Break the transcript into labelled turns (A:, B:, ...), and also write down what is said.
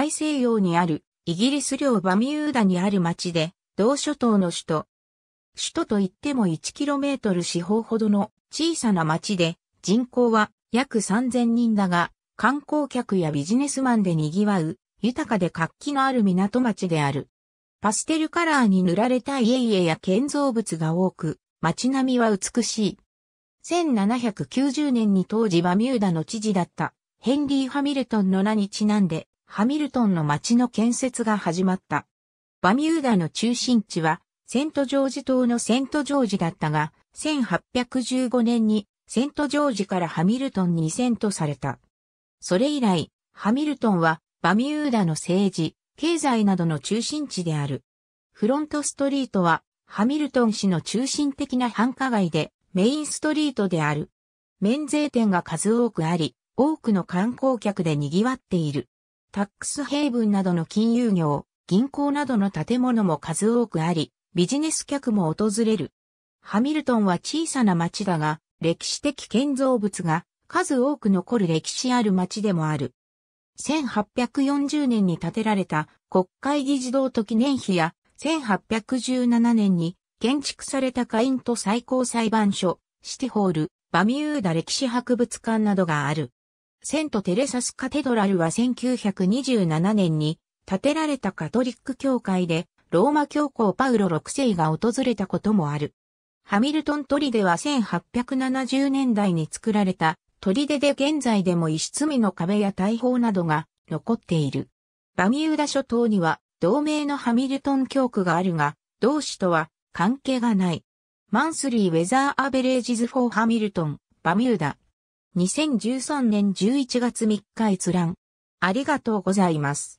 A: 大西洋にあるイギリス領バミューダにある町で、同諸島の首都。首都といっても 1km 四方ほどの小さな町で、人口は約3000人だが、観光客やビジネスマンで賑わう、豊かで活気のある港町である。パステルカラーに塗られた家々や建造物が多く、街並みは美しい。1790年に当時バミューダの知事だったヘンリー・ハミルトンの名にちなんでハミルトンの町の建設が始まった。バミューダの中心地は、セントジョージ島のセントジョージだったが、1815年にセントジョージからハミルトンに移遷とされた。それ以来、ハミルトンはバミューダの政治、経済などの中心地である。フロントストリートは、ハミルトン市の中心的な繁華街で、メインストリートである。免税店が数多くあり、多くの観光客で賑わっている。タックスヘイブンなどの金融業、銀行などの建物も数多くあり、ビジネス客も訪れる。ハミルトンは小さな町だが、歴史的建造物が数多く残る歴史ある町でもある。1840年に建てられた国会議事堂と記念碑や、1817年に建築された下院と最高裁判所、シティホール、バミューダ歴史博物館などがある。セント・テレサス・カテドラルは1927年に建てられたカトリック教会で、ローマ教皇パウロ6世が訪れたこともある。ハミルトンデは1870年代に作られたデで現在でも石積みの壁や大砲などが残っている。バミューダ諸島には同名のハミルトン教区があるが、同市とは関係がない。マンスリーウェザーアベレージズフォーハミルトン、バミューダ、2013年11月3日閲覧。ありがとうございます。